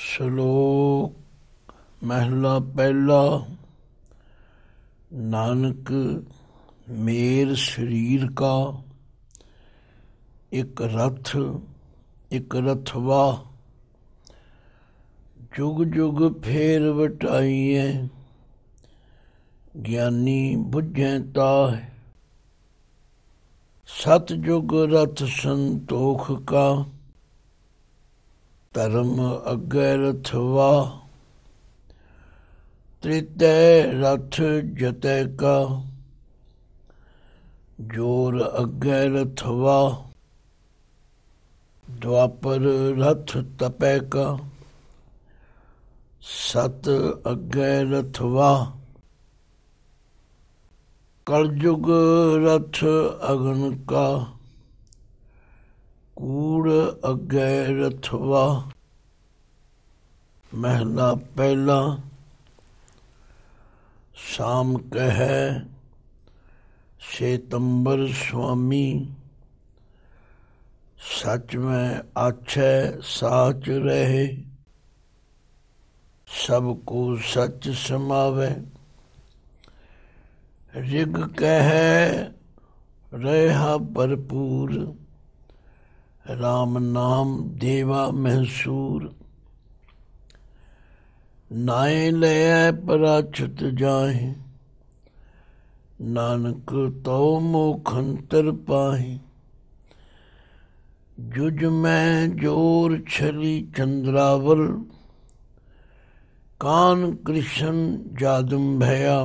ਸ਼ਲੋਕ ਮਹਲਾ ਪਹਿਲਾ ਨਾਨਕ ਮੇਰ ਸਰੀਰ ਕਾ ਇੱਕ ਰਥ ਇੱਕ ਰਥਵਾ ਜੁਗ ਜੁਗ ਫੇਰ ਵਟਾਈਏ ਗਿਆਨੀ ਬੁੱਝੈ ਤਾਹ ਸਤ ਜੁਗ ਰਤ ਸੰਤੋਖ ਕਾ ਧਰਮ ਅਗੈ ਰਥਵਾ ਤ੍ਰਿਤੇ ਰਥ ਜਤੇ ਕਾ ਜੋਰ ਅਗੈ ਰਥਵਾ ਦੁਆਪਰ ਰਥ ਤਪੈ ਕਾ ਸਤ ਅਗੈ ਰਥਵਾ कलयुग रथ अग्न का कूड़ अज्ञय रथवा महला पहला शाम कह श्वेतंबर स्वामी सच में अच्छ साच रहे सबको सच समावे ऋग कह रहा भरपूर राम नाम देवा महसूर नाए लय पराछत जाहे नानक तो मोखंतर पाहे जुज मैं जोर छली चंद्रावल कान कृष्ण जादम भया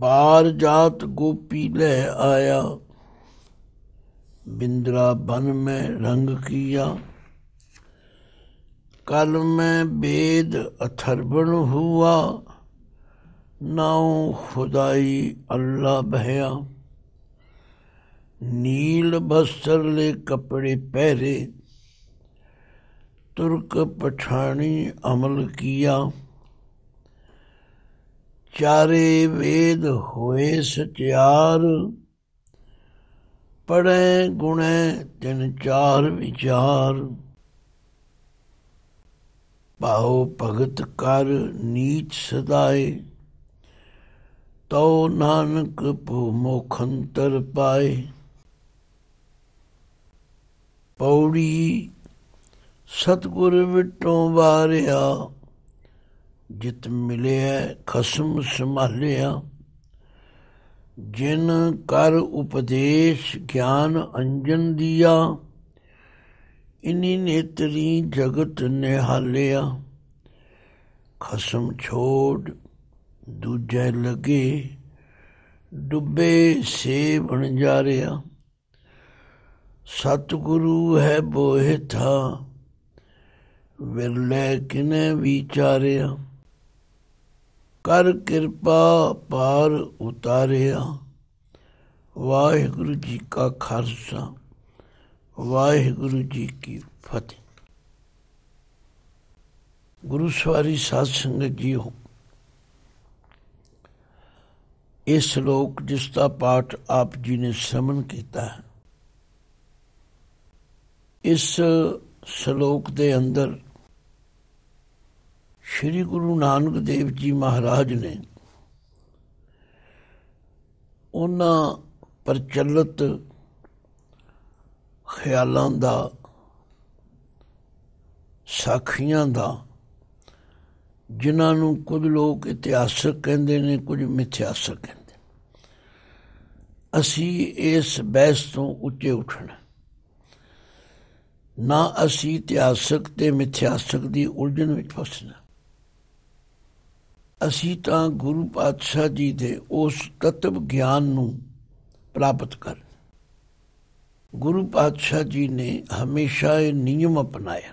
जात गोपी लह आया बिंद्रा बन में रंग किया कल में वेद अथर्वण हुआ नाऊ खुदाई अल्लाह बहया नील बस्तर ले कपड़े पहरे तुर्क पठानी अमल किया ਚਾਰੇ ਵੇਦ ਹੋਏ ਸਤਿਆਰ ਪੜੈ ਗੁਣੈ ਤਿਨ ਚਾਰ ਵਿਚਾਰ ਬਾਹੁ ਭਗਤ ਕਰ ਨੀਚ ਸਦਾਏ ਤਉ ਨਾਨਕ ਭੂ ਮੁਖੰਤਰ ਪਾਏ ਪੌੜੀ ਸਤਗੁਰ ਵਿਟੋਂ ਵਾਰਿਆ ਜਿਤ ਮਿਲੇ ਖਸਮ ਸਮਾਲਿਆ ਜਿਨ ਕਰ ਉਪਦੇਸ਼ ਗਿਆਨ ਅੰਜਨ ਦੀਆ ਇਨੀ ਨੇਤਰੀ ਜਗਤ ਨਿਹਾਲਿਆ ਖਸਮ ਛੋੜ ਦੂਜੇ ਲਗੇ ਡੁੱਬੇ ਸੇ ਬਣ ਜਾ ਰਿਆ ਸਤਿਗੁਰੂ ਹੈ ਬੋਹਿ ਥਾ ਵਿਰਲੇ ਕਿਨੇ ਵਿਚਾਰਿਆ ਕਰ ਕਿਰਪਾ ਪਾਰ ਉਤਾਰਿਆ ਵਾਹਿਗੁਰੂ ਜੀ ਕਾ ਖਾਲਸਾ ਵਾਹਿਗੁਰੂ ਜੀ ਕੀ ਫਤਿਹ ਗੁਰੂ ਸਵਾਰੀ ਸਾਧ ਸੰਗਤ ਜੀ ਹੋ ਇਸ ਸ਼ਲੋਕ ਜਿਸ ਦਾ ਪਾਠ ਆਪ ਜੀ ਨੇ ਸਮਨ ਕੀਤਾ ਹੈ ਇਸ ਸ਼ਲੋਕ ਦੇ ਅੰਦਰ ਸ੍ਰੀ ਗੁਰੂ ਨਾਨਕ ਦੇਵ ਜੀ ਮਹਾਰਾਜ ਨੇ ਉਹਨਾਂ ਪ੍ਰਚਲਿਤ ਖਿਆਲਾਂ ਦਾ ਸਾਖੀਆਂ ਦਾ ਜਿਨ੍ਹਾਂ ਨੂੰ ਕੁਝ ਲੋਕ ਇਤਿਹਾਸਕ ਕਹਿੰਦੇ ਨੇ ਕੁਝ ਮਿਥਿਆਸਕ ਕਹਿੰਦੇ ਅਸੀਂ ਇਸ ਬਹਿਸ ਤੋਂ ਉੱਚੇ ਉੱਠਣਾ ਨਾ ਅਸੀਂ ਇਤਿਹਾਸਕ ਤੇ ਮਿਥਿਆਸਕ ਦੀ ਉਲਝਣ ਵਿੱਚ ਫਸਣਾ ਅਸੀਂ ਤਾਂ ਗੁਰੂ ਪਾਤਸ਼ਾਹ ਜੀ ਦੇ ਉਸ ਤਤਵ ਗਿਆਨ ਨੂੰ ਪ੍ਰਾਪਤ ਕਰ ਗੁਰੂ ਪਾਤਸ਼ਾਹ ਜੀ ਨੇ ਹਮੇਸ਼ਾ ਇਹ ਨਿਯਮ ਅਪਣਾਇਆ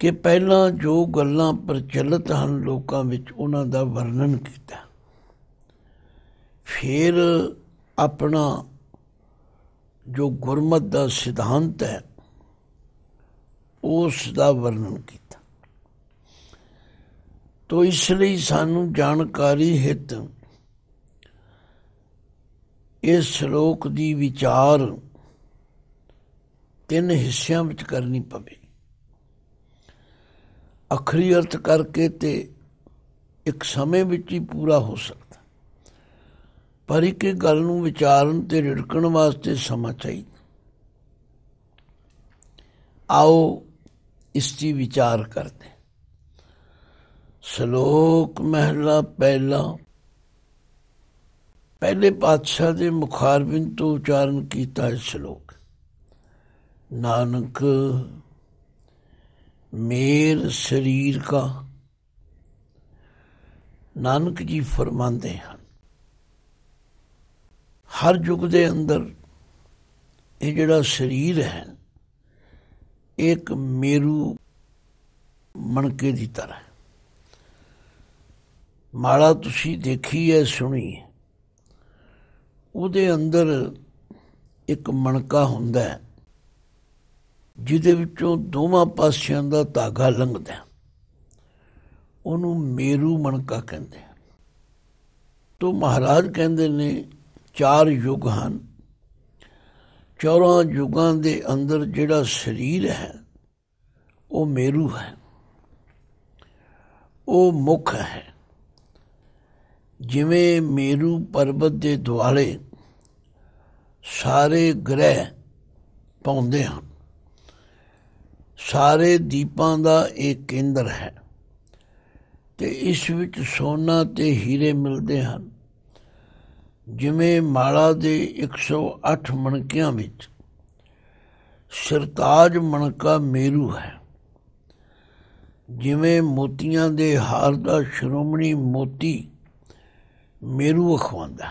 ਕਿ ਪਹਿਲਾਂ ਜੋ ਗੱਲਾਂ ਪ੍ਰਚਲਿਤ ਹਨ ਲੋਕਾਂ ਵਿੱਚ ਉਹਨਾਂ ਦਾ ਵਰਣਨ ਕੀਤਾ ਫਿਰ ਆਪਣਾ ਜੋ ਗੁਰਮਤ ਦਾ ਸਿਧਾਂਤ ਹੈ ਉਸ ਦਾ ਵਰਣਨ ਕੀਤਾ ਤੋ ਇਸ ਲਈ ਸਾਨੂੰ ਜਾਣਕਾਰੀ ਹਿੱਤ ਇਸ ਸ਼ਲੋਕ ਦੀ ਵਿਚਾਰ ਤਿੰਨ ਹਿੱਸਿਆਂ ਵਿੱਚ ਕਰਨੀ ਪਵੇ ਅਖਰੀ ਅਰਥ ਕਰਕੇ ਤੇ ਇੱਕ ਸਮੇਂ ਵਿੱਚ ਹੀ ਪੂਰਾ ਹੋ ਸਕਦਾ ਪਰ ਇੱਕ ਗੱਲ ਨੂੰ ਵਿਚਾਰਨ ਤੇ ਰਿੜਕਣ ਵਾਸਤੇ ਸਮਾਂ ਚਾਹੀਦਾ ਆਓ ਇਸ ਦੀ ਵਿਚਾਰ ਕਰਦੇ ਸ਼ਲੋਕ ਮਹਿਲਾ ਪਹਿਲਾ ਪਹਿਲੇ ਪਾਤਸ਼ਾਹ ਦੇ ਮੁਖਾਰਬਿੰਦ ਤੋਂ ਉਚਾਰਨ ਕੀਤਾ ਹੈ ਸ਼ਲੋਕ ਨਾਨਕ ਮੇਰ ਸਰੀਰ ਕਾ ਨਾਨਕ ਜੀ ਫਰਮਾਉਂਦੇ ਹਨ ਹਰ ਯੁੱਗ ਦੇ ਅੰਦਰ ਇਹ ਜਿਹੜਾ ਸਰੀਰ ਹੈ ਇੱਕ ਮੇਰੂ ਮਣਕੇ ਦੀ ਤਰ੍ਹਾਂ ਮਾਲਾ ਤੁਸੀਂ ਦੇਖੀ ਐ ਸੁਣੀ ਉਹਦੇ ਅੰਦਰ ਇੱਕ ਮਣਕਾ ਹੁੰਦਾ ਜਿਹਦੇ ਵਿੱਚੋਂ ਦੋਵਾਂ ਪਾਸਿਆਂ ਦਾ ਧਾਗਾ ਲੰਘਦਾ ਉਹਨੂੰ ਮੇਰੂ ਮਣਕਾ ਕਹਿੰਦੇ ਤੋ ਮਹਾਰਾਜ ਕਹਿੰਦੇ ਨੇ ਚਾਰ ਯੁਗ ਹਨ ਚਾਰਾਂ ਯੁਗਾਂ ਦੇ ਅੰਦਰ ਜਿਹੜਾ ਸਰੀਰ ਹੈ ਉਹ ਮੇਰੂ ਹੈ ਉਹ ਮੁਖ ਹੈ ਜਿਵੇਂ ਮੇਰੂ ਪਰਬਤ ਦੇ ਦੁਆਲੇ ਸਾਰੇ ਗ੍ਰਹਿ ਪਾਉਂਦੇ ਹਨ ਸਾਰੇ ਦੀਪਾਂ ਦਾ ਇਹ ਕੇਂਦਰ ਹੈ ਤੇ ਇਸ ਵਿੱਚ ਸੋਨਾ ਤੇ ਹੀਰੇ ਮਿਲਦੇ ਹਨ ਜਿਵੇਂ ਮਾਲਾ ਦੇ 108 ਮਣਕਿਆਂ ਵਿੱਚ ਸਰਤਾਜ ਮਣਕਾ ਮੇਰੂ ਹੈ ਜਿਵੇਂ ਮੋਤੀਆਂ ਦੇ ਹਾਰ ਦਾ ਸ਼੍ਰੋਮਣੀ ਮੋਤੀ ਮੇਰੂ ਅਖਵਾਂਦਾ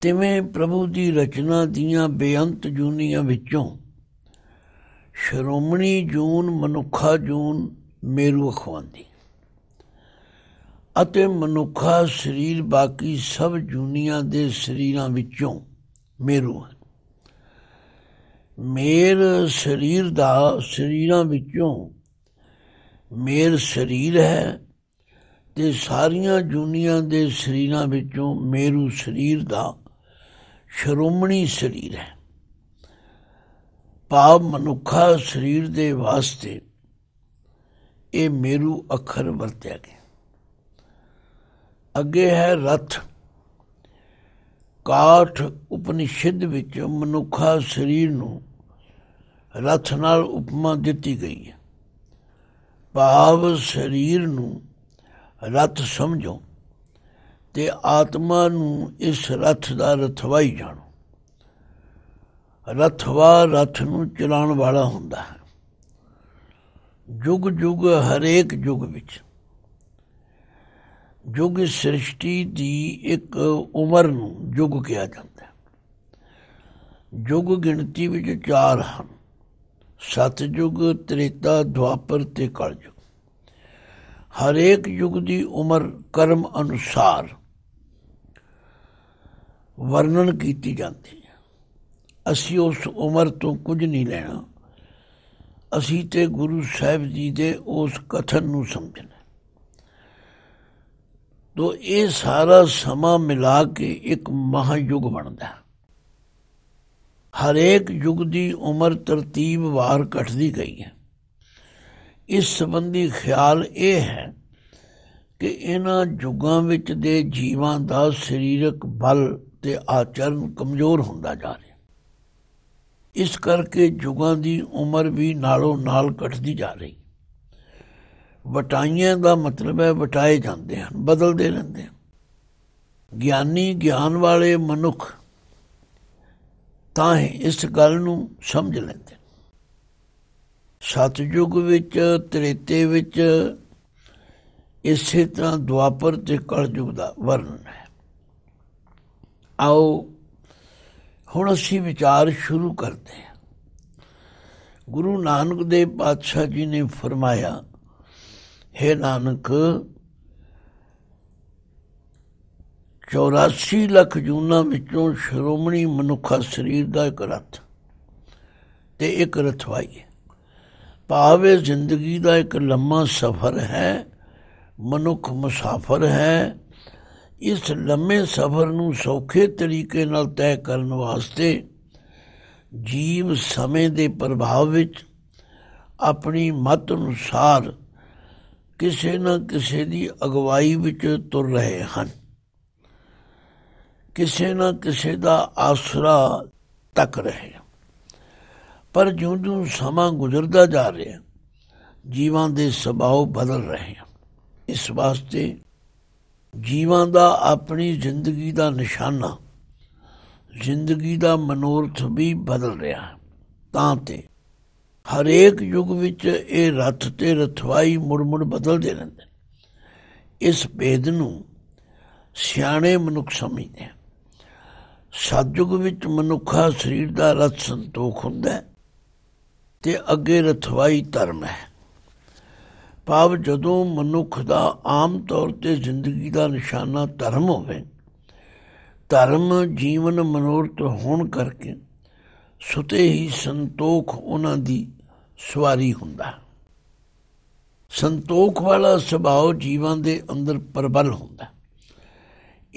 ਤਿਵੇਂ ਪ੍ਰਭੂ ਦੀ ਰਚਨਾ ਦੀਆਂ ਬੇਅੰਤ ਜੂਨੀਆਂ ਵਿੱਚੋਂ ਸ਼ਰੋਮਣੀ ਜੂਨ ਮਨੁੱਖਾ ਜੂਨ ਮੇਰੂ ਅਖਵਾਂਦੀ ਅਤੇ ਮਨੁੱਖਾ ਸਰੀਰ ਬਾਕੀ ਸਭ ਜੂਨੀਆਂ ਦੇ ਸਰੀਰਾਂ ਵਿੱਚੋਂ ਮੇਰੂ ਮੇਰ ਸਰੀਰ ਦਾ ਸਰੀਰਾਂ ਵਿੱਚੋਂ ਮੇਰ ਸਰੀਰ ਹੈ ਤੇ ਸਾਰੀਆਂ ਜੁਨੀਆਂ ਦੇ ਸਰੀਰਾਂ ਵਿੱਚੋਂ ਮੇਰੂ ਸਰੀਰ ਦਾ ਸ਼ਰੋਮਣੀ ਸਰੀਰ ਹੈ ਭਾਵ ਮਨੁੱਖਾ ਸਰੀਰ ਦੇ ਵਾਸਤੇ ਇਹ ਮੇਰੂ ਅੱਖਰ ਵਰਤਿਆ ਗਿਆ ਅੱਗੇ ਹੈ ਰਥ ਕਾਠ ਉਪਨਿਸ਼ਦ ਵਿੱਚ ਮਨੁੱਖਾ ਸਰੀਰ ਨੂੰ ਰਥ ਨਾਲ ਉਪਮਾ ਦਿੱਤੀ ਗਈ ਹੈ ਭਾਵ ਸਰੀਰ ਨੂੰ ਰਥ ਸਮਝੋ ਤੇ ਆਤਮਾ ਨੂੰ ਇਸ ਰਥ ਦਾ ਰਥਵਾਈ ਜਾਣੋ ਰਥਵਾ ਰਥ ਨੂੰ ਚਲਾਉਣ ਵਾਲਾ ਹੁੰਦਾ ਹੈ ਜੁਗ ਜੁਗ ਹਰੇਕ ਜੁਗ ਵਿੱਚ ਜੁਗ ਸ੍ਰਿਸ਼ਟੀ ਦੀ ਇੱਕ ਉਮਰ ਨੂੰ ਜੁਗ ਕਿਹਾ ਜਾਂਦਾ ਹੈ ਜੁਗ ਗਿਣਤੀ ਵਿੱਚ ਚਾਰ ਹਨ ਸਤਜੁਗ ਤ੍ਰੇਤਾ ਦੁਆਪਰ ਤੇ ਕਲਯੁਗ ਹਰੇਕ ਯੁਗ ਦੀ ਉਮਰ ਕਰਮ ਅਨੁਸਾਰ ਵਰਣਨ ਕੀਤੀ ਜਾਂਦੀ ਹੈ ਅਸੀਂ ਉਸ ਉਮਰ ਤੋਂ ਕੁਝ ਨਹੀਂ ਲੈਣਾ ਅਸੀਂ ਤੇ ਗੁਰੂ ਸਾਹਿਬ ਜੀ ਦੇ ਉਸ ਕਥਨ ਨੂੰ ਸਮਝਣਾ ਤੋਂ ਇਹ ਸਾਰਾ ਸਮਾਂ ਮਿਲਾ ਕੇ ਇੱਕ ਮਹਾਯੁਗ ਬਣਦਾ ਹਰੇਕ ਯੁਗ ਦੀ ਉਮਰ ਤਰਤੀਬ ਵਾਰ ਘਟਦੀ ਗਈ ਹੈ ਇਸ ਸੰਬੰਧੀ ਖਿਆਲ ਇਹ ਹੈ ਕਿ ਇਹਨਾਂ ਜੁਗਾਂ ਵਿੱਚ ਦੇ ਜੀਵਾਂ ਦਾ ਸਰੀਰਕ ਬਲ ਤੇ ਆਚਰਨ ਕਮਜ਼ੋਰ ਹੁੰਦਾ ਜਾ ਰਿਹਾ ਇਸ ਕਰਕੇ ਜੁਗਾਂ ਦੀ ਉਮਰ ਵੀ ਨਾਲੋਂ ਨਾਲ ਘਟਦੀ ਜਾ ਰਹੀ ਵਟਾਈਆਂ ਦਾ ਮਤਲਬ ਹੈ ਵਟਾਏ ਜਾਂਦੇ ਹਨ ਬਦਲਦੇ ਰਹਿੰਦੇ ਹਨ ਗਿਆਨੀ ਗਿਆਨ ਵਾਲੇ ਮਨੁੱਖ ਤਾਂ ਇਸ ਗੱਲ ਨੂੰ ਸਮਝ ਲੈਂਦੇ ਸਤਜੁਗ ਵਿੱਚ ਤ੍ਰੇਤੇ ਵਿੱਚ ਇਸੇ ਤਰ੍ਹਾਂ ਦੁਆਪਰ ਤੇ ਕਲਯੁਗ ਦਾ ਵਰਣਨ ਹੈ ਆਓ ਹੁਣ ਅਸੀਂ ਵਿਚਾਰ ਸ਼ੁਰੂ ਕਰਦੇ ਹਾਂ ਗੁਰੂ ਨਾਨਕ ਦੇਵ ਪਾਤਸ਼ਾਹ ਜੀ ਨੇ ਫਰਮਾਇਆ हे ਨਾਨਕ 84 ਲੱਖ ਜੂਨਾ ਵਿੱਚੋਂ ਸ਼੍ਰੋਮਣੀ ਮਨੁੱਖਾ ਸਰੀਰ ਦਾ ਇੱਕ ਰਥ ਤੇ ਇੱਕ ਰਥਵਾਈ ਭਾਵੇਂ ਜ਼ਿੰਦਗੀ ਦਾ ਇੱਕ ਲੰਮਾ ਸਫ਼ਰ ਹੈ ਮਨੁੱਖ ਮੁਸਾਫਰ ਹੈ ਇਸ ਲੰਮੇ ਸਫ਼ਰ ਨੂੰ ਸੌਖੇ ਤਰੀਕੇ ਨਾਲ ਤੈਅ ਕਰਨ ਵਾਸਤੇ ਜੀਵ ਸਮੇਂ ਦੇ ਪ੍ਰਭਾਵ ਵਿੱਚ ਆਪਣੀ ਮਤ ਅਨੁਸਾਰ ਕਿਸੇ ਨਾ ਕਿਸੇ ਦੀ ਅਗਵਾਈ ਵਿੱਚ ਤੁਰ ਰਹੇ ਹਨ ਕਿਸੇ ਨਾ ਕਿਸੇ ਦਾ ਆਸਰਾ ਤੱਕ ਰਹੇ ਪਰ ਜਿਉਂ-ਜਿਉਂ ਸਮਾਂ ਗੁਜ਼ਰਦਾ ਜਾ ਰਿਹਾ ਜੀਵਾਂ ਦੇ ਸੁਭਾਅ ਬਦਲ ਰਹੇ ਹਨ ਇਸ ਵਾਸਤੇ ਜੀਵਾਂ ਦਾ ਆਪਣੀ ਜ਼ਿੰਦਗੀ ਦਾ ਨਿਸ਼ਾਨਾ ਜ਼ਿੰਦਗੀ ਦਾ ਮਨੋਰਥ ਵੀ ਬਦਲ ਰਿਹਾ ਹੈ ਤਾਂ ਤੇ ਹਰੇਕ ਯੁੱਗ ਵਿੱਚ ਇਹ ਰਥ ਤੇ ਰਥਵਾਈ ਮੁਰਮੁਰ ਬਦਲਦੇ ਰਹਿੰਦੇ ਇਸ ਭੇਦ ਨੂੰ ਸਿਆਣੇ ਮਨੁੱਖ ਸਮਝਦੇ ਸਤਜੁਗ ਵਿੱਚ ਮਨੁੱਖਾ ਸਰੀਰ ਦਾ ਰਤ ਸੰਤੋਖ ਹੁੰਦਾ ਹੈ ਤੇ ਅੱਗੇ ਰਥਵਾਈ ਧਰਮ ਹੈ ਭਾਵ ਜਦੋਂ ਮਨੁੱਖ ਦਾ ਆਮ ਤੌਰ ਤੇ ਜ਼ਿੰਦਗੀ ਦਾ ਨਿਸ਼ਾਨਾ ਧਰਮ ਹੋਵੇ ਧਰਮ ਜੀਵਨ ਮਨੋਰਥ ਹੋਣ ਕਰਕੇ ਸੁਤੇ ਹੀ ਸੰਤੋਖ ਉਹਨਾਂ ਦੀ ਸਵਾਰੀ ਹੁੰਦਾ ਸੰਤੋਖ ਵਾਲਾ ਸੁਭਾਅ ਜੀਵਾਂ ਦੇ ਅੰਦਰ ਪ੍ਰਬਲ ਹੁੰਦਾ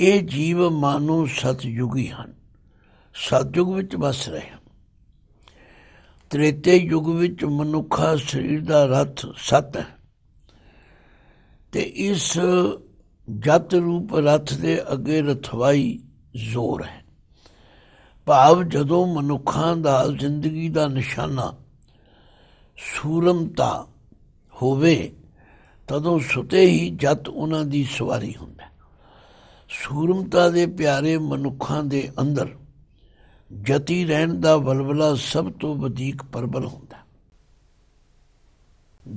ਇਹ ਜੀਵ ਮਾਨੋ ਸਤਯੁਗੀ ਹਨ ਸਤਯੁਗ ਵਿੱਚ ਵਸ ਰਹੇ ਹਨ ਤ੍ਰੇਤੇ ਯੁੱਗ ਵਿੱਚ ਮਨੁੱਖਾ ਸਰੀਰ ਦਾ ਰਥ ਸਤ ਹੈ ਤੇ ਇਸ ਜਤ ਰੂਪ ਰਥ ਦੇ ਅੱਗੇ ਰਥਵਾਈ ਜ਼ੋਰ ਹੈ ਭਾਵ ਜਦੋਂ ਮਨੁੱਖਾਂ ਦਾ ਜ਼ਿੰਦਗੀ ਦਾ ਨਿਸ਼ਾਨਾ ਸੂਰਮਤਾ ਹੋਵੇ ਤਦੋਂ ਸੁਤੇ ਹੀ ਜਤ ਉਹਨਾਂ ਦੀ ਸਵਾਰੀ ਹੁੰਦਾ ਸੂਰਮਤਾ ਦੇ ਪਿਆਰੇ ਮਨੁੱਖਾਂ ਦੇ ਅੰਦਰ ਜਤੀ ਰਹਿਣ ਦਾ ਬਲਬਲਾ ਸਭ ਤੋਂ ਵਧੇਕ ਪਰਬਲ ਹੁੰਦਾ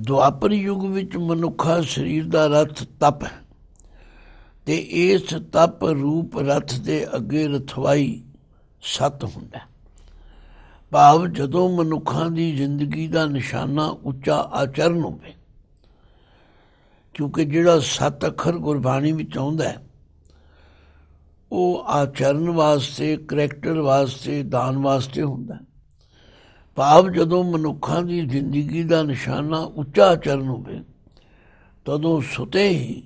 ਦੁਆਪਰ ਯੁੱਗ ਵਿੱਚ ਮਨੁੱਖਾ ਸਰੀਰ ਦਾ ਰਥ ਤਪ ਹੈ ਤੇ ਇਸ ਤਪ ਰੂਪ ਰਥ ਦੇ ਅੱਗੇ ਰਥਵਾਈ ਸਤ ਹੁੰਦਾ ਭਾਵ ਜਦੋਂ ਮਨੁੱਖਾਂ ਦੀ ਜ਼ਿੰਦਗੀ ਦਾ ਨਿਸ਼ਾਨਾ ਉੱਚਾ ਆਚਰਨ ਹੋਵੇ ਕਿਉਂਕਿ ਜਿਹੜਾ ਸਤ ਅੱਖਰ ਗੁਰਬਾਣੀ ਵਿੱਚ ਆਉਂਦਾ ਹੈ ਉਹ ਆਚਰਨ ਵਾਸਤੇ ਕਰੈਕਟਰ ਵਾਸਤੇ ਦਾਨ ਵਾਸਤੇ ਹੁੰਦਾ ਭਾਵ ਜਦੋਂ ਮਨੁੱਖਾਂ ਦੀ ਜ਼ਿੰਦਗੀ ਦਾ ਨਿਸ਼ਾਨਾ ਉੱਚਾ ਆਚਰਨ ਹੋਵੇ ਤਦੋਂ ਸੁਤੇ ਹੀ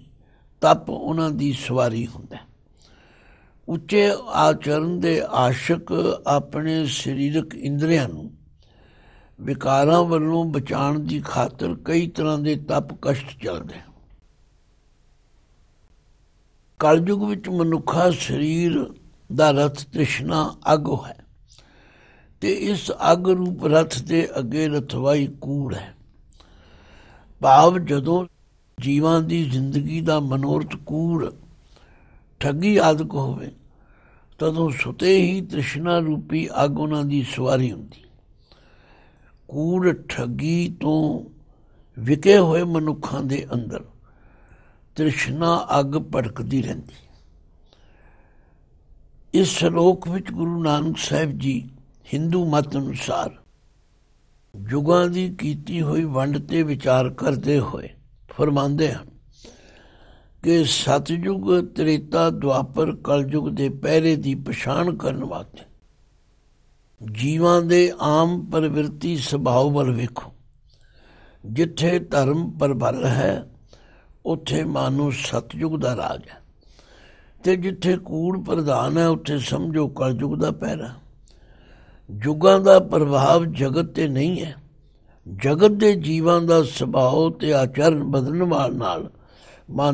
ਤਪ ਉਹਨਾਂ ਦੀ ਸਵਾਰੀ ਹੁੰਦਾ ਉੱਚੇ ਆਚਰਨ ਦੇ ਆਸ਼ਿਕ ਆਪਣੇ ਸਰੀਰਕ ਇੰਦਰੀਆਂ ਨੂੰ ਵਿਕਾਰਾਂ ਵੱਲੋਂ ਬਚਾਉਣ ਦੀ ਖਾਤਰ ਕਈ ਤਰ੍ਹਾਂ ਦੇ ਤਪ ਕਸ਼ਟ ਚੱਲਦੇ ਕਲਯੁਗ ਵਿੱਚ ਮਨੁੱਖਾ ਸਰੀਰ ਦਾ ਰਥ ਤ੍ਰਿਸ਼ਨਾ ਅਗ ਹੈ ਤੇ ਇਸ ਅਗ ਰੂਪ ਰਥ ਦੇ ਅੱਗੇ ਰਥਵਾਈ ਕੂੜ ਹੈ ਭਾਵ ਜਦੋਂ ਜੀਵਾਂ ਦੀ ਜ਼ਿੰਦਗੀ ਦਾ ਮਨੋਰਥ ਕੂੜ ਠੱਗੀ ਆਦਿਕ ਹੋਵੇ ਤਦੋਂ ਸੁਤੇ ਹੀ ਤ੍ਰਿਸ਼ਨਾ ਰੂਪੀ ਅਗ ਉਹਨਾਂ ਦੀ ਸਵਾਰੀ ਹੁੰਦੀ ਕੂੜ ਠੱਗੀ ਤੋਂ ਵਿਕੇ ਹੋਏ ਮਨੁੱਖਾਂ ਦੇ ਅੰਦਰ ਤ੍ਰਿਸ਼ਨਾ ਅੱਗ ਭੜਕਦੀ ਰਹਿੰਦੀ ਇਸ ਸ਼ਲੋਕ ਵਿੱਚ ਗੁਰੂ ਨਾਨਕ ਸਾਹਿਬ ਜੀ Hindu ਮਤ ਅਨੁਸਾਰ ਜੁਗਾਂ ਦੀ ਕੀਤੀ ਹੋਈ ਵੰਡ ਤੇ ਵਿਚਾਰ ਕਰਦੇ ਹੋਏ ਫਰਮਾਉਂਦੇ ਹਨ ਕਿ ਸਤਜੁਗ ਤ੍ਰੇਤਾ ਦੁਆਪਰ ਕਲਯੁਗ ਦੇ ਪਹਿਰੇ ਦੀ ਪਛਾਣ ਕਰਨ ਵਾਸਤੇ ਜੀਵਾਂ ਦੇ ਆਮ ਪਰਵਿਰਤੀ ਸੁਭਾਅ ਵੱਲ ਵੇਖੋ ਜਿੱਥੇ ਧਰਮ ਪਰਬਲ ਹੈ ਉੱਥੇ ਨੂੰ ਸਤਜੁਗ ਦਾ ਰਾਜ ਹੈ ਤੇ ਜਿੱਥੇ ਕੂੜ ਪ੍ਰਧਾਨ ਹੈ ਉੱਥੇ ਸਮਝੋ ਕਲਯੁਗ ਦਾ ਪੈਰਾ ਜੁਗਾਂ ਦਾ ਪ੍ਰਭਾਵ ਜਗਤ ਤੇ ਨਹੀਂ ਹੈ ਜਗਤ ਦੇ ਜੀਵਾਂ ਦਾ ਸੁਭਾਅ ਤੇ ਆਚਰਣ ਬਦਲਣ ਵਾਲ ਨਾਲ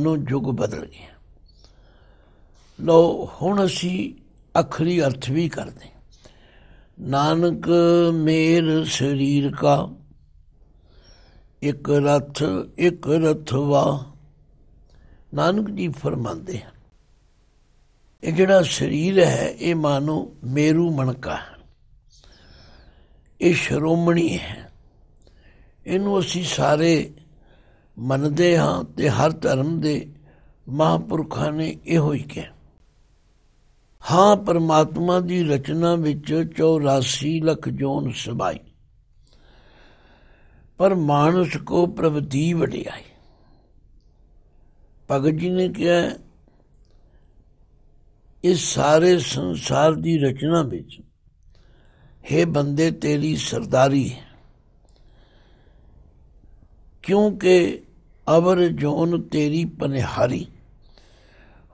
ਨੂੰ ਜੁਗ ਬਦਲ ਗਿਆ ਲੋ ਹੁਣ ਅਸੀਂ ਅਖਰੀ ਅਰਥ ਵੀ ਕਰਦੇ ਨਾਨਕ ਮੇਰ ਸਰੀਰ ਕਾ ਇਕ ਰਥ ਇਕ ਰਥਵਾ ਨਾਨਕ ਜੀ ਫਰਮਾਉਂਦੇ ਹਨ ਇਹ ਜਿਹੜਾ ਸਰੀਰ ਹੈ ਇਹ ਮਾਨੋ ਮੇਰੂ ਮਣਕਾ ਇਹ ਸ਼ਰੋਮਣੀ ਹੈ ਇਹਨੂੰ ਅਸੀਂ ਸਾਰੇ ਮੰਨਦੇ ਹਾਂ ਤੇ ਹਰ ਧਰਮ ਦੇ ਮਹਾਂਪੁਰਖਾਂ ਨੇ ਇਹੋ ਹੀ ਕਿਹਾ ਹਾਂ ਪਰਮਾਤਮਾ ਦੀ ਰਚਨਾ ਵਿੱਚ 84 ਲੱਖ ਜੋਨ ਸਬਾਈ ਪਰ ਮਾਨਸ ਕੋ ਪ੍ਰਵਦੀ ਵਡਿਆਈ ਭਗਤ ਜੀ ਨੇ ਕਿਹਾ ਇਸ ਸਾਰੇ ਸੰਸਾਰ ਦੀ ਰਚਨਾ ਵਿੱਚ हे ਬੰਦੇ ਤੇਰੀ ਸਰਦਾਰੀ ਕਿਉਂਕਿ ਅਵਰ ਜੋਨ ਤੇਰੀ ਪਨਿਹਾਰੀ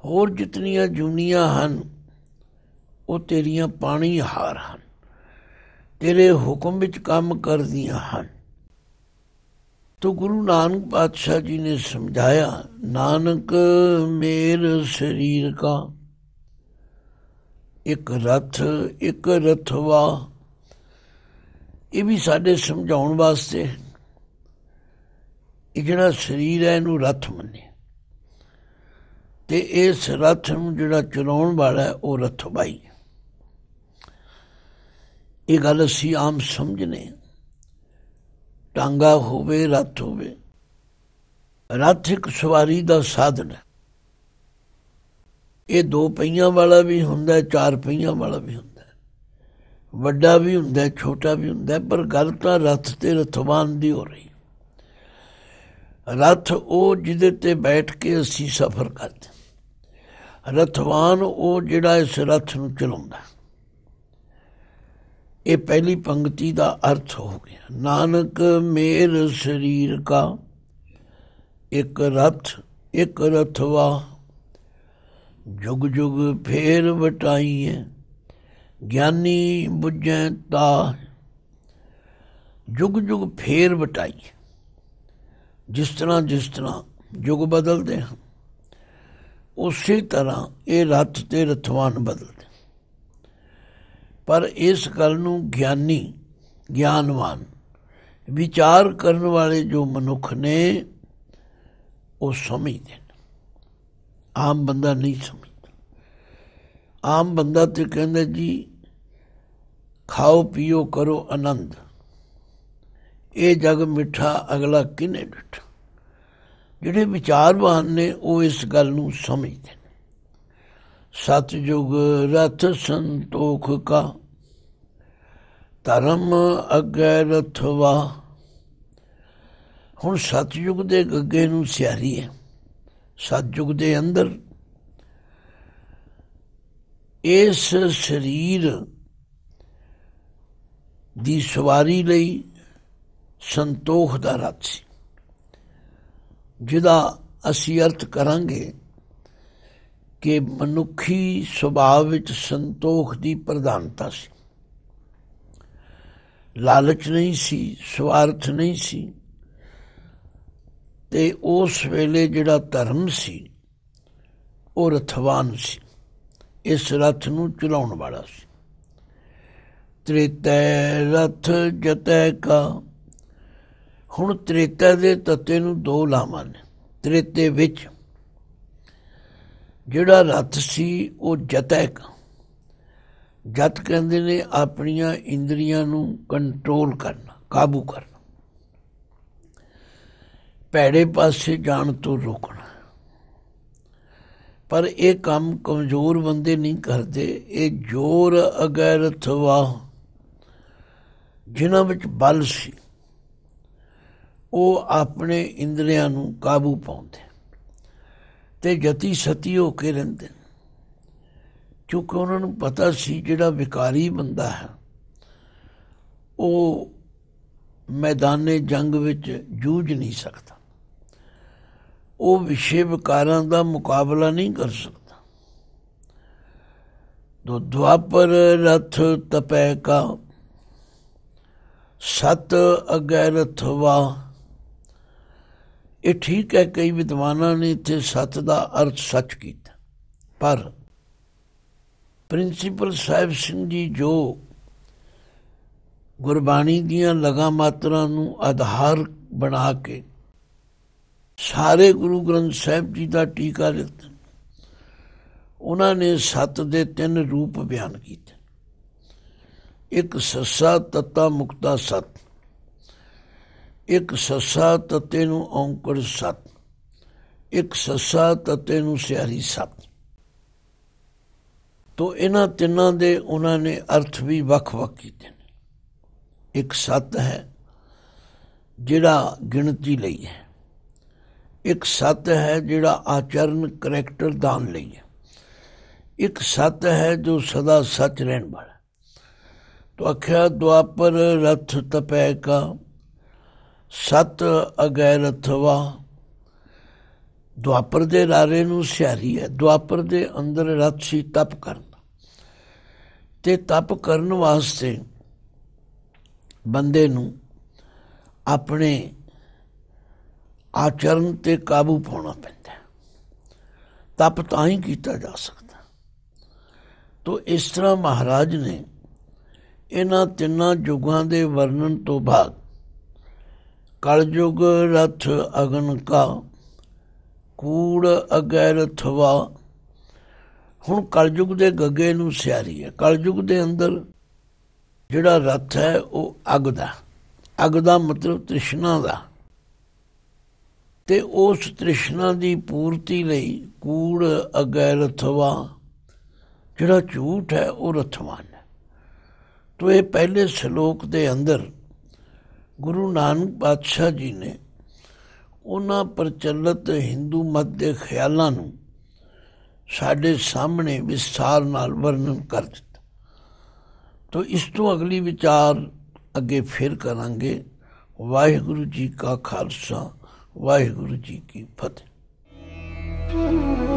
ਹੋਰ ਜਿਤਨੀਆਂ ਜੁਨੀਆਂ ਹਨ ਉਹ ਤੇਰੀਆਂ ਪਾਣੀ ਹਾਰ ਹਨ ਤੇਰੇ ਹੁਕਮ ਵਿੱਚ ਕੰਮ ਕਰਦੀਆਂ ਹਨ ਤੋ ਗੁਰੂ ਨਾਨਕ ਪਾਤਸ਼ਾਹ ਜੀ ਨੇ ਸਮਝਾਇਆ ਨਾਨਕ ਮੇਰ ਸਰੀਰ ਕਾ ਇੱਕ ਰਥ ਇੱਕ ਰਥਵਾ ਇਹ ਵੀ ਸਾਡੇ ਸਮਝਾਉਣ ਵਾਸਤੇ ਇਹ ਜਿਹੜਾ ਸਰੀਰ ਹੈ ਇਹਨੂੰ ਰਥ ਮੰਨੇ ਤੇ ਇਸ ਰਥ ਨੂੰ ਜਿਹੜਾ ਚਲਾਉਣ ਵਾਲਾ ਹੈ ਉਹ ਰਥਵਾਈ ਇਹ ਗੱਲ ਅਸੀਂ ਆਮ ਸਮਝਨੇ ਟਾਂਗਾ ਹੋਵੇ ਰੱਥ ਹੋਵੇ ਰੱਥ ਇੱਕ ਸਵਾਰੀ ਦਾ ਸਾਧਨ ਹੈ ਇਹ ਦੋ ਪਹੀਆਂ ਵਾਲਾ ਵੀ ਹੁੰਦਾ ਚਾਰ ਪਹੀਆਂ ਵਾਲਾ ਵੀ ਹੁੰਦਾ ਵੱਡਾ ਵੀ ਹੁੰਦਾ ਛੋਟਾ ਵੀ ਹੁੰਦਾ ਪਰ ਗੱਲ ਤਾਂ ਰੱਥ ਤੇ ਰਥਵਾਨ ਦੀ ਹੋ ਰਹੀ ਰੱਥ ਉਹ ਜਿਹਦੇ ਤੇ ਬੈਠ ਕੇ ਅਸੀਂ ਸਫ਼ਰ ਕਰਦੇ ਰਥਵਾਨ ਉਹ ਜਿਹੜਾ ਇਸ ਰੱਥ ਨੂੰ ਚਲਾਉਂਦਾ ਹੈ ਇਹ ਪਹਿਲੀ ਪੰਕਤੀ ਦਾ ਅਰਥ ਹੋ ਗਿਆ ਨਾਨਕ ਮੇਰ ਸਰੀਰ ਕਾ ਇੱਕ ਰਥ ਇੱਕ ਰਥਵਾ ਜੁਗ ਜੁਗ ਫੇਰ ਵਟਾਈਏ ਗਿਆਨੀ ਬੁੱਝੈ ਤਾ ਜੁਗ ਜੁਗ ਫੇਰ ਵਟਾਈ ਜਿਸ ਤਰ੍ਹਾਂ ਜਿਸ ਤਰ੍ਹਾਂ ਜੁਗ ਬਦਲਦੇ ਹਨ ਉਸੇ ਤਰ੍ਹਾਂ ਇਹ ਰਥ ਤੇ ਰਥਵਾਨ ਬਦਲਦੇ ਪਰ ਇਸ ਗੱਲ ਨੂੰ ਗਿਆਨੀ ਗਿਆਨਵਾਨ ਵਿਚਾਰ ਕਰਨ ਵਾਲੇ ਜੋ ਮਨੁੱਖ ਨੇ ਉਹ ਸਮਝਦੇ ਨੇ ਆਮ ਬੰਦਾ ਨਹੀਂ ਸਮਝਦਾ ਆਮ ਬੰਦਾ ਤੇ ਕਹਿੰਦਾ ਜੀ ਖਾਓ ਪੀਓ ਕਰੋ ਆਨੰਦ ਇਹ ਜਗ ਮਿੱਠਾ ਅਗਲਾ ਕਿਨੇ ਡਟ ਜਿਹੜੇ ਵਿਚਾਰਵਾਨ ਨੇ ਉਹ ਇਸ ਗੱਲ ਨੂੰ ਸਮਝਦੇ ਨੇ ਸਤਜੁਗ ਰਤ ਸੰਤੋਖ ਕਾ ਧਰਮ ਅਗੈ ਰਥਵਾ ਹੁਣ ਸਤਜੁਗ ਦੇ ਗੱਗੇ ਨੂੰ ਸਿਆਰੀ ਹੈ ਸਤਜੁਗ ਦੇ ਅੰਦਰ ਇਸ ਸਰੀਰ ਦੀ ਸਵਾਰੀ ਲਈ ਸੰਤੋਖ ਦਾ ਰਥ ਸੀ ਜਿਹਦਾ ਅਸੀਂ ਅਰਥ ਕਰਾਂਗੇ ਕਿ ਮਨੁੱਖੀ ਸੁਭਾਅ ਵਿੱਚ ਸੰਤੋਖ ਦੀ ਪ੍ਰਧਾਨਤਾ ਸੀ ਲਾਲਚ ਨਹੀਂ ਸੀ ਸਵਾਰਥ ਨਹੀਂ ਸੀ ਤੇ ਉਸ ਵੇਲੇ ਜਿਹੜਾ ਧਰਮ ਸੀ ਉਹ ਰਥਵਾਨ ਸੀ ਇਸ ਰਥ ਨੂੰ ਚਲਾਉਣ ਵਾਲਾ ਸੀ ਤ੍ਰਿਤੈ ਰਥ ਜਤੈ ਕਾ ਹੁਣ ਤ੍ਰਿਤੈ ਦੇ ਤਤੇ ਨੂੰ ਦੋ ਲਾਵਾਂ ਨੇ ਤ੍ਰਿਤੇ ਵਿੱਚ ਜਿਹੜਾ ਰਥ ਸੀ ਉਹ ਜਤੈ ਕਾ ਜਤ ਕਹਿੰਦੇ ਨੇ ਆਪਣੀਆਂ ਇੰਦਰੀਆਂ ਨੂੰ ਕੰਟਰੋਲ ਕਰਨਾ ਕਾਬੂ ਕਰਨਾ ਭੈੜੇ ਪਾਸੇ ਜਾਣ ਤੋਂ ਰੋਕਣਾ ਪਰ ਇਹ ਕੰਮ ਕਮਜ਼ੋਰ ਬੰਦੇ ਨਹੀਂ ਕਰਦੇ ਇਹ ਜੋਰ ਅਗਰਥਵਾ ਜਿਨ੍ਹਾਂ ਵਿੱਚ ਬਲ ਸੀ ਉਹ ਆਪਣੇ ਇੰਦਰੀਆਂ ਨੂੰ ਕਾਬੂ ਪਾਉਂਦੇ ਤੇ ਜਤੀ ਸਤੀ ਹੋ ਕੇ ਰਹਿੰਦੇ ਕਿਉਂਕਿ ਉਹਨਾਂ ਨੂੰ ਪਤਾ ਸੀ ਜਿਹੜਾ ਵਿਕਾਰੀ ਬੰਦਾ ਹੈ ਉਹ ਮੈਦਾਨੇ ਜੰਗ ਵਿੱਚ ਜੂਝ ਨਹੀਂ ਸਕਦਾ ਉਹ ਵਿਸ਼ੇ ਵਿਕਾਰਾਂ ਦਾ ਮੁਕਾਬਲਾ ਨਹੀਂ ਕਰ ਸਕਦਾ ਦੋ ਦੁਆਪਰ ਰਥ ਤਪੈ ਕਾ ਸਤ ਅਗੈਰਥਵਾ ਇਹ ਠੀਕ ਹੈ ਕਈ ਵਿਦਵਾਨਾਂ ਨੇ ਇੱਥੇ ਸਤ ਦਾ ਅਰਥ ਸੱਚ ਕੀਤਾ ਪਰ ਪ੍ਰਿੰਸੀਪਲ ਸਾਹਿਬ ਸਿੰਘ ਜੀ ਜੋ ਗੁਰਬਾਣੀ ਦੀਆਂ ਲਗਾ ਮਾਤਰਾ ਨੂੰ ਆਧਾਰ ਬਣਾ ਕੇ ਸਾਰੇ ਗੁਰੂ ਗ੍ਰੰਥ ਸਾਹਿਬ ਜੀ ਦਾ ਟੀਕਾ ਲਿਖਦੇ ਉਹਨਾਂ ਨੇ ਸੱਤ ਦੇ ਤਿੰਨ ਰੂਪ ਬਿਆਨ ਕੀਤੇ ਇੱਕ ਸੱਸਾ ਤਤਾ ਮੁਕਤਾ ਸਤ ਇੱਕ ਸੱਸਾ ਤਤੇ ਨੂੰ ਔਂਕੜ ਸਤ ਇੱਕ ਸੱਸਾ ਤਤੇ ਨੂੰ ਸਿਆਰੀ ਸਤ ਤੋ ਇਹਨਾਂ ਤਿੰਨਾਂ ਦੇ ਉਹਨਾਂ ਨੇ ਅਰਥ ਵੀ ਵੱਖ-ਵੱਖ ਕੀਤੇ ਨੇ ਇੱਕ ਸੱਤ ਹੈ ਜਿਹੜਾ ਗਿਣਤੀ ਲਈ ਹੈ ਇੱਕ ਸੱਤ ਹੈ ਜਿਹੜਾ ਆਚਰਨ ਕਰੈਕਟਰ ਦਾਨ ਲਈ ਹੈ ਇੱਕ ਸੱਤ ਹੈ ਜੋ ਸਦਾ ਸੱਚ ਰਹਿਣ ਵਾਲਾ ਤੋ ਅਖਿਆ ਦੁਆਪਰ ਰਥ ਤਪੈ ਕਾ ਸਤ ਅਗੈਰਥਵਾ ਦੁਆਪਰ ਦੇ ਰਾਰੇ ਨੂੰ ਸਿਆਰੀ ਹੈ ਦੁਆਪਰ ਦੇ ਅੰਦਰ ਰਤ ਸੀ ਤਪ ਕਰਨ ਤੇ ਤਪ ਕਰਨ ਵਾਸਤੇ ਬੰਦੇ ਨੂੰ ਆਪਣੇ ਆਚਰਨ ਤੇ ਕਾਬੂ ਪਾਉਣਾ ਪੈਂਦਾ ਤਪ ਤਾਂ ਹੀ ਕੀਤਾ ਜਾ ਸਕਦਾ ਤੋਂ ਇਸ ਤਰ੍ਹਾਂ ਮਹਾਰਾਜ ਨੇ ਇਹਨਾਂ ਤਿੰਨਾਂ ਯੁਗਾਂ ਦੇ ਵਰਣਨ ਤੋਂ ਬਾਅਦ ਕਲਯੁਗ ਰਥ ਅਗਨ ਕਾ ਕੂੜ ਥਵਾ ਹੁਣ ਕਲਯੁਗ ਦੇ ਗੱਗੇ ਨੂੰ ਸਿਆਰੀ ਹੈ ਕਲਯੁਗ ਦੇ ਅੰਦਰ ਜਿਹੜਾ ਰਥ ਹੈ ਉਹ ਅਗ ਦਾ ਅਗ ਦਾ ਮਤਲਬ ਤ੍ਰਿਸ਼ਨਾ ਦਾ ਤੇ ਉਸ ਤ੍ਰਿਸ਼ਨਾ ਦੀ ਪੂਰਤੀ ਲਈ ਕੂੜ ਥਵਾ ਜਿਹੜਾ ਝੂਠ ਹੈ ਉਹ ਰਥਵਾਨ ਹੈ ਤੋਂ ਇਹ ਪਹਿਲੇ ਸ਼ਲੋਕ ਦੇ ਅੰਦਰ ਗੁਰੂ ਨਾਨਕ ਪਾਤਸ਼ਾਹ ਜੀ ਨੇ ਉਹਨਾਂ ਪ੍ਰਚਲਿਤ Hindu ਮਤ ਦੇ ਖਿਆਲਾਂ ਨੂੰ ਸਾਡੇ ਸਾਹਮਣੇ ਵਿਸਥਾਰ ਨਾਲ ਵਰਣਨ ਕਰ ਦਿੱਤਾ ਤੋਂ ਇਸ ਤੋਂ ਅਗਲੀ ਵਿਚਾਰ ਅੱਗੇ ਫਿਰ ਕਰਾਂਗੇ ਵਾਹਿਗੁਰੂ ਜੀ ਕਾ ਖਾਲਸਾ ਵਾਹਿਗੁਰੂ ਜੀ ਕੀ ਫਤਿਹ